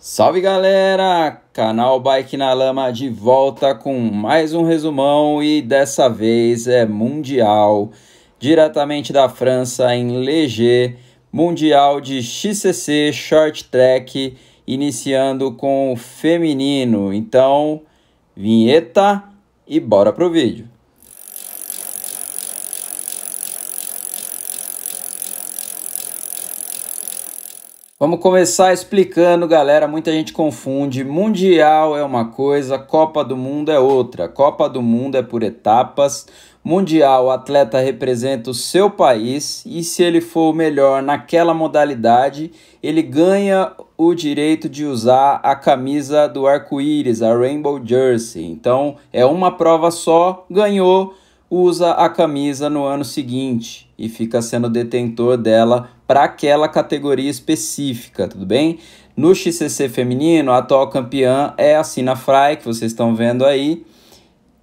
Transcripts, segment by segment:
Salve galera! Canal Bike na Lama de volta com mais um resumão e dessa vez é Mundial, diretamente da França em Leger, Mundial de XCC Short Track, iniciando com o feminino. Então, vinheta e bora pro vídeo. Vamos começar explicando, galera. Muita gente confunde. Mundial é uma coisa, Copa do Mundo é outra. Copa do Mundo é por etapas. Mundial, o atleta representa o seu país e se ele for o melhor naquela modalidade, ele ganha o direito de usar a camisa do arco-íris, a Rainbow Jersey. Então, é uma prova só, ganhou usa a camisa no ano seguinte e fica sendo detentor dela para aquela categoria específica, tudo bem? No XCC feminino, a atual campeã é a Sina Fry, que vocês estão vendo aí.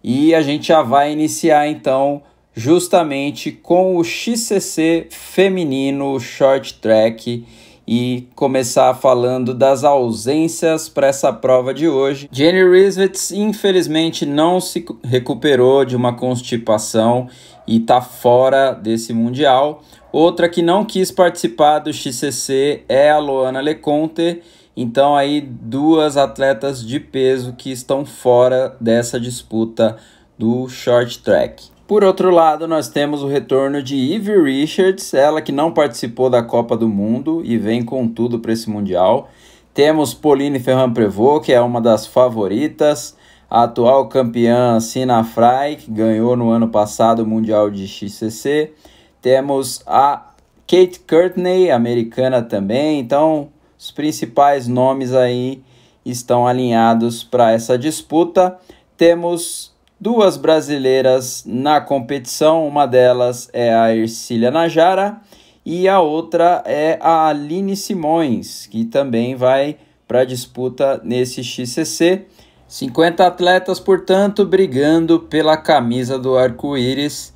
E a gente já vai iniciar então justamente com o XCC feminino short track e começar falando das ausências para essa prova de hoje. Jenny Risvitz infelizmente não se recuperou de uma constipação e está fora desse mundial. Outra que não quis participar do XCC é a Loana Leconte. Então aí duas atletas de peso que estão fora dessa disputa do short track. Por outro lado, nós temos o retorno de Ivy Richards, ela que não participou da Copa do Mundo e vem com tudo para esse Mundial. Temos Pauline Ferran Prevot, que é uma das favoritas, a atual campeã Sina Fry, que ganhou no ano passado o Mundial de XCC. Temos a Kate Courtney, americana também. Então, os principais nomes aí estão alinhados para essa disputa. Temos Duas brasileiras na competição, uma delas é a Ercília Najara e a outra é a Aline Simões, que também vai para a disputa nesse XCC. 50 atletas, portanto, brigando pela camisa do arco-íris.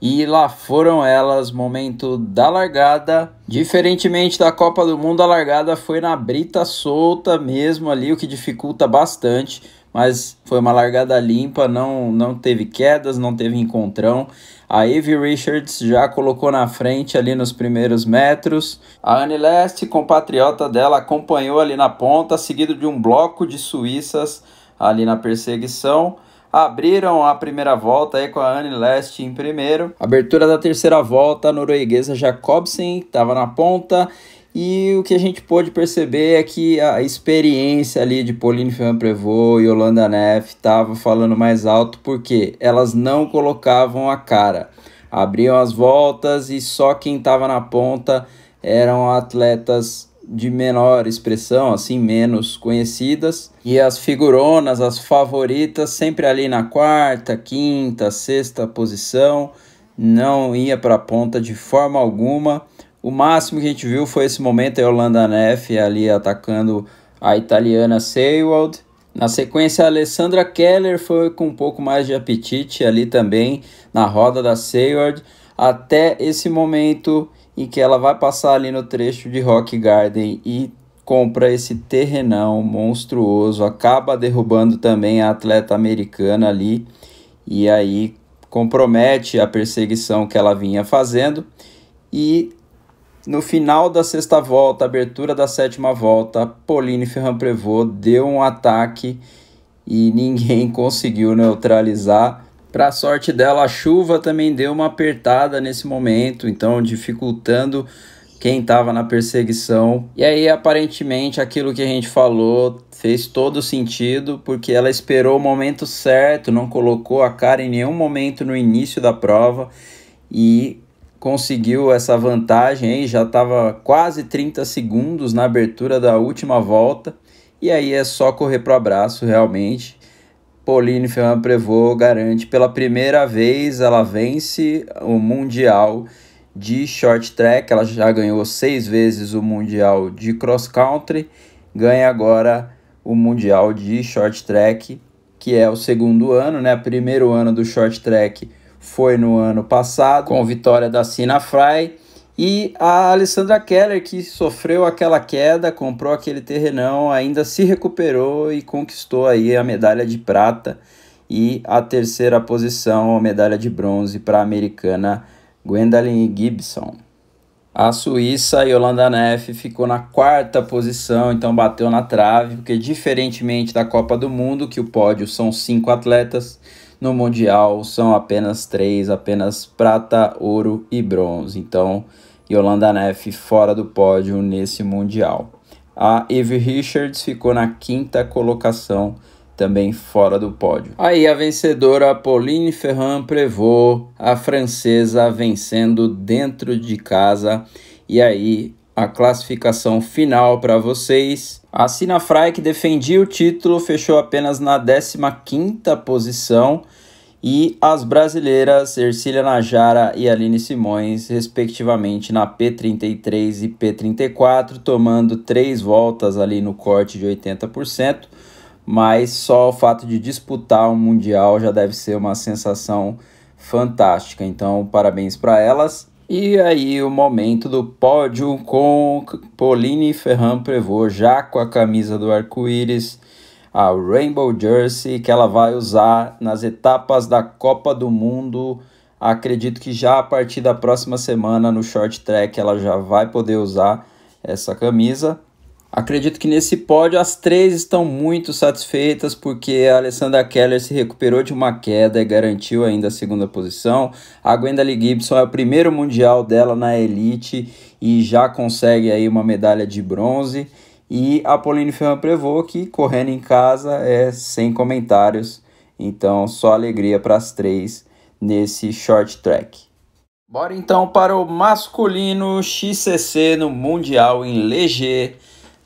E lá foram elas, momento da largada. Diferentemente da Copa do Mundo, a largada foi na brita solta mesmo ali, o que dificulta bastante mas foi uma largada limpa, não, não teve quedas, não teve encontrão. A Eve Richards já colocou na frente ali nos primeiros metros. A Anne Leste, compatriota dela, acompanhou ali na ponta, seguido de um bloco de suíças ali na perseguição abriram a primeira volta aí com a Anne Leste em primeiro. Abertura da terceira volta, a norueguesa Jacobsen estava na ponta e o que a gente pôde perceber é que a experiência ali de Pauline Ferrand-Prevot e Holanda Neff estava falando mais alto porque elas não colocavam a cara. Abriam as voltas e só quem estava na ponta eram atletas de menor expressão, assim, menos conhecidas. E as figuronas, as favoritas, sempre ali na quarta, quinta, sexta posição, não ia para a ponta de forma alguma o máximo que a gente viu foi esse momento a é Holanda Neff ali atacando a italiana Seywald. Na sequência, a Alessandra Keller foi com um pouco mais de apetite ali também na roda da Seywold, até esse momento em que ela vai passar ali no trecho de Rock Garden e compra esse terrenão monstruoso, acaba derrubando também a atleta americana ali e aí compromete a perseguição que ela vinha fazendo e no final da sexta volta, abertura da sétima volta, Pauline Ferran Prevot deu um ataque e ninguém conseguiu neutralizar. Para sorte dela, a chuva também deu uma apertada nesse momento, então dificultando quem estava na perseguição. E aí, aparentemente, aquilo que a gente falou fez todo sentido, porque ela esperou o momento certo, não colocou a cara em nenhum momento no início da prova e conseguiu essa vantagem, hein? já estava quase 30 segundos na abertura da última volta. E aí é só correr para o abraço, realmente. Pauline Ferrand Prevot garante pela primeira vez ela vence o Mundial de Short Track. Ela já ganhou seis vezes o Mundial de Cross Country, ganha agora o Mundial de Short Track, que é o segundo ano, né? Primeiro ano do Short Track foi no ano passado, com vitória da Sina Fry. E a Alessandra Keller, que sofreu aquela queda, comprou aquele terrenão, ainda se recuperou e conquistou aí a medalha de prata e a terceira posição, a medalha de bronze para a americana Gwendolyn Gibson. A Suíça, Yolanda Neff, ficou na quarta posição, então bateu na trave, porque diferentemente da Copa do Mundo, que o pódio são cinco atletas, no Mundial são apenas três, apenas prata, ouro e bronze. Então, Yolanda Neff fora do pódio nesse Mundial. A Eve Richards ficou na quinta colocação, também fora do pódio. Aí a vencedora Pauline Ferrand Prevot, a francesa vencendo dentro de casa. E aí a classificação final para vocês. A Sinafrai, que defendia o título, fechou apenas na 15ª posição e as brasileiras Ercília Najara e Aline Simões, respectivamente, na P33 e P34, tomando três voltas ali no corte de 80%, mas só o fato de disputar um Mundial já deve ser uma sensação fantástica. Então, parabéns para elas. E aí o momento do pódio com Pauline Ferran Prevot, já com a camisa do arco-íris, a Rainbow Jersey, que ela vai usar nas etapas da Copa do Mundo. Acredito que já a partir da próxima semana no short track ela já vai poder usar essa camisa. Acredito que nesse pódio as três estão muito satisfeitas porque a Alessandra Keller se recuperou de uma queda e garantiu ainda a segunda posição. A Gwendolyn Gibson é o primeiro mundial dela na elite e já consegue aí uma medalha de bronze. E a Pauline Ferran Prevô que correndo em casa é sem comentários. Então, só alegria para as três nesse short track. Bora então para o masculino XCC no Mundial em Leger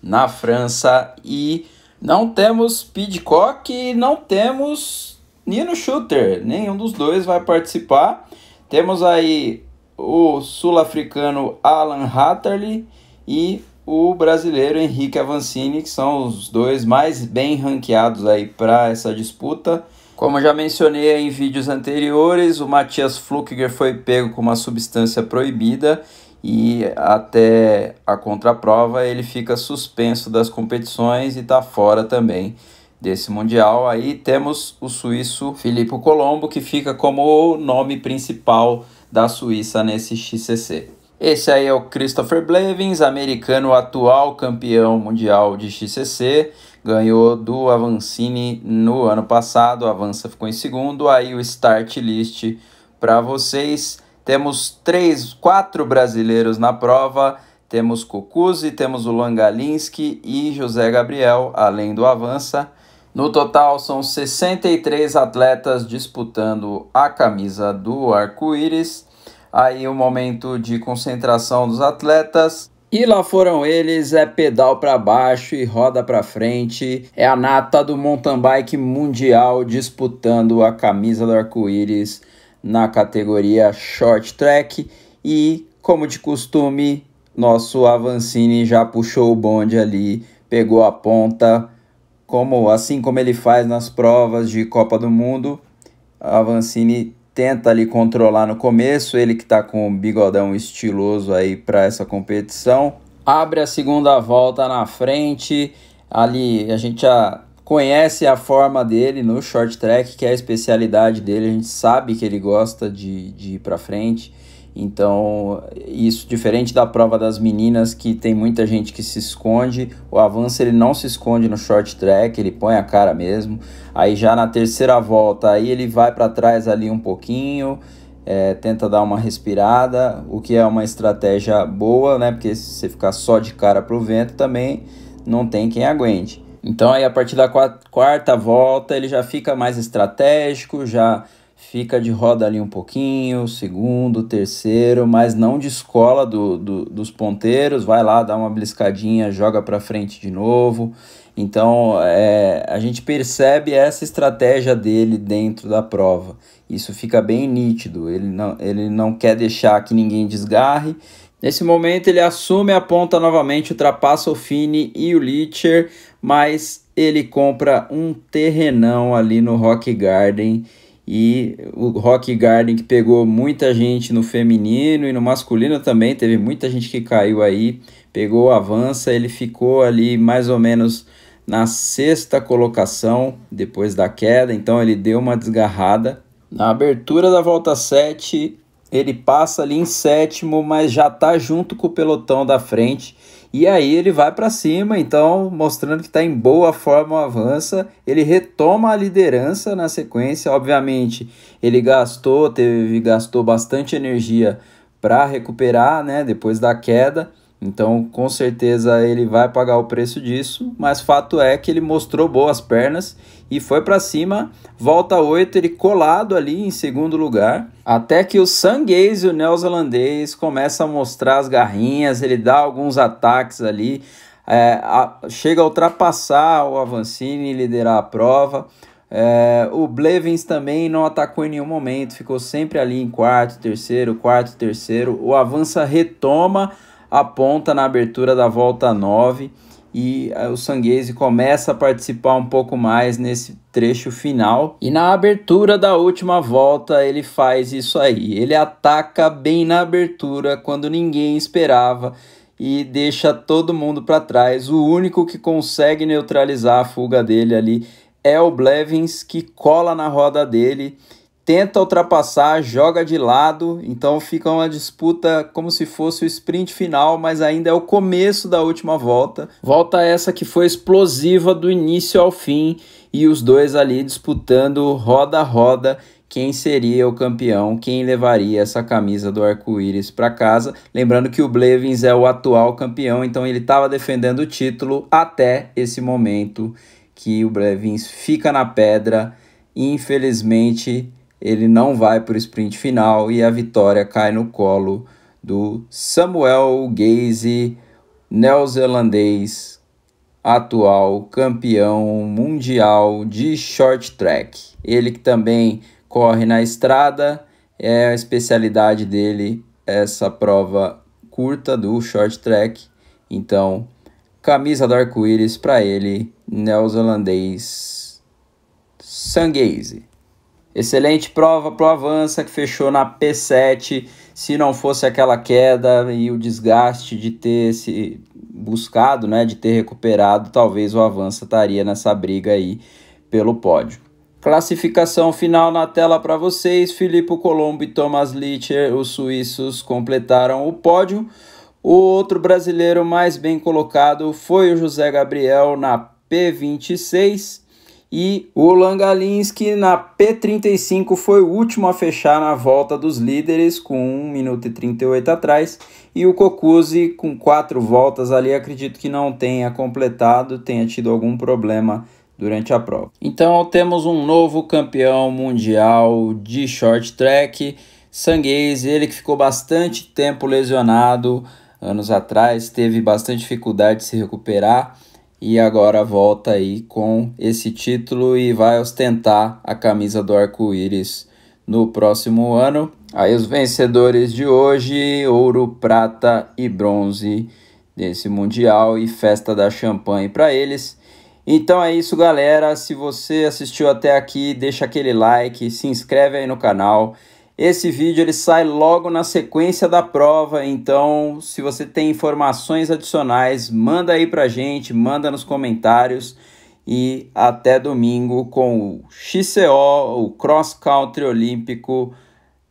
na França. E não temos Pidcock e não temos Nino Shooter. Nenhum dos dois vai participar. Temos aí o sul-africano Alan Hatterley e o brasileiro Henrique Avancini, que são os dois mais bem ranqueados aí para essa disputa. Como já mencionei em vídeos anteriores, o Matias Flukiger foi pego com uma substância proibida e até a contraprova ele fica suspenso das competições e está fora também desse Mundial. Aí temos o suíço Filippo Colombo, que fica como o nome principal da Suíça nesse XCC. Esse aí é o Christopher Blevins, americano atual campeão mundial de XCC, ganhou do Avancini no ano passado, Avança ficou em segundo, aí o start list para vocês. Temos três, quatro brasileiros na prova. Temos Cucuzzi, temos o Langalinski e José Gabriel, além do Avança. No total, são 63 atletas disputando a camisa do arco-íris. Aí o um momento de concentração dos atletas. E lá foram eles, é pedal para baixo e roda para frente. É a nata do mountain bike mundial disputando a camisa do arco-íris na categoria Short Track e, como de costume, nosso Avancini já puxou o bonde ali, pegou a ponta, como assim como ele faz nas provas de Copa do Mundo. Avancini tenta ali controlar no começo, ele que está com o bigodão estiloso aí para essa competição. Abre a segunda volta na frente, ali a gente já conhece a forma dele no short track, que é a especialidade dele, a gente sabe que ele gosta de, de ir para frente. Então, isso diferente da prova das meninas, que tem muita gente que se esconde, o avanço ele não se esconde no short track, ele põe a cara mesmo. Aí já na terceira volta, aí ele vai para trás ali um pouquinho, é, tenta dar uma respirada, o que é uma estratégia boa, né? Porque se você ficar só de cara pro vento também não tem quem aguente. Então aí a partir da quarta volta ele já fica mais estratégico, já fica de roda ali um pouquinho, segundo, terceiro, mas não descola do, do, dos ponteiros, vai lá, dá uma bliscadinha, joga para frente de novo. Então é, a gente percebe essa estratégia dele dentro da prova. Isso fica bem nítido. Ele não, ele não quer deixar que ninguém desgarre Nesse momento ele assume a ponta novamente, ultrapassa o Fini e o Litcher, mas ele compra um terrenão ali no Rock Garden e o Rock Garden que pegou muita gente no feminino e no masculino também, teve muita gente que caiu aí, pegou avança, ele ficou ali mais ou menos na sexta colocação depois da queda, então ele deu uma desgarrada. Na abertura da volta 7, ele passa ali em sétimo, mas já está junto com o pelotão da frente. E aí ele vai para cima, então mostrando que está em boa forma, avança. Ele retoma a liderança na sequência. Obviamente, ele gastou, teve gastou bastante energia para recuperar, né, depois da queda. Então, com certeza ele vai pagar o preço disso, mas fato é que ele mostrou boas pernas e foi para cima. Volta 8, ele colado ali em segundo lugar. Até que o sanguês, o neozelandês, começa a mostrar as garrinhas, ele dá alguns ataques ali. É, a, chega a ultrapassar o Avancini e liderar a prova. É, o Blevins também não atacou em nenhum momento, ficou sempre ali em quarto, terceiro, quarto, terceiro. O Avança retoma a ponta na abertura da volta 9 e ah, o Sanguese começa a participar um pouco mais nesse trecho final. E na abertura da última volta ele faz isso aí. Ele ataca bem na abertura quando ninguém esperava e deixa todo mundo para trás. O único que consegue neutralizar a fuga dele ali é o Blevins que cola na roda dele tenta ultrapassar, joga de lado, então fica uma disputa como se fosse o sprint final, mas ainda é o começo da última volta. Volta essa que foi explosiva do início ao fim e os dois ali disputando roda a roda quem seria o campeão, quem levaria essa camisa do arco-íris para casa. Lembrando que o Blevins é o atual campeão, então ele estava defendendo o título até esse momento que o Blevins fica na pedra. Infelizmente, ele não vai para o sprint final e a vitória cai no colo do Samuel Gaze, neozelandês, atual campeão mundial de short track. Ele que também corre na estrada, é a especialidade dele essa prova curta do short track. Então, camisa do arco-íris para ele, neozelandês Gaze. Excelente prova para o Avança, que fechou na P7. Se não fosse aquela queda e o desgaste de ter se buscado, né, de ter recuperado, talvez o Avança estaria nessa briga aí pelo pódio. Classificação final na tela para vocês. Filipe Colombo e Thomas Litcher, os suíços, completaram o pódio. O outro brasileiro mais bem colocado foi o José Gabriel na P26 e o Langalinski na P35 foi o último a fechar na volta dos líderes com 1 minuto e 38 atrás e o Cocuzzi com quatro voltas ali acredito que não tenha completado, tenha tido algum problema durante a prova. Então temos um novo campeão mundial de short track, Sanguese, ele que ficou bastante tempo lesionado anos atrás, teve bastante dificuldade de se recuperar e agora volta aí com esse título e vai ostentar a camisa do arco-íris no próximo ano. Aí os vencedores de hoje, ouro, prata e bronze desse mundial e festa da champanhe para eles. Então é isso, galera. Se você assistiu até aqui, deixa aquele like, se inscreve aí no canal. Esse vídeo ele sai logo na sequência da prova, então se você tem informações adicionais, manda aí pra gente, manda nos comentários e até domingo com o XCO, o Cross Country Olímpico,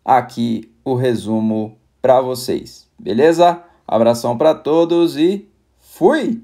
aqui o resumo para vocês. Beleza? Abração para todos e fui!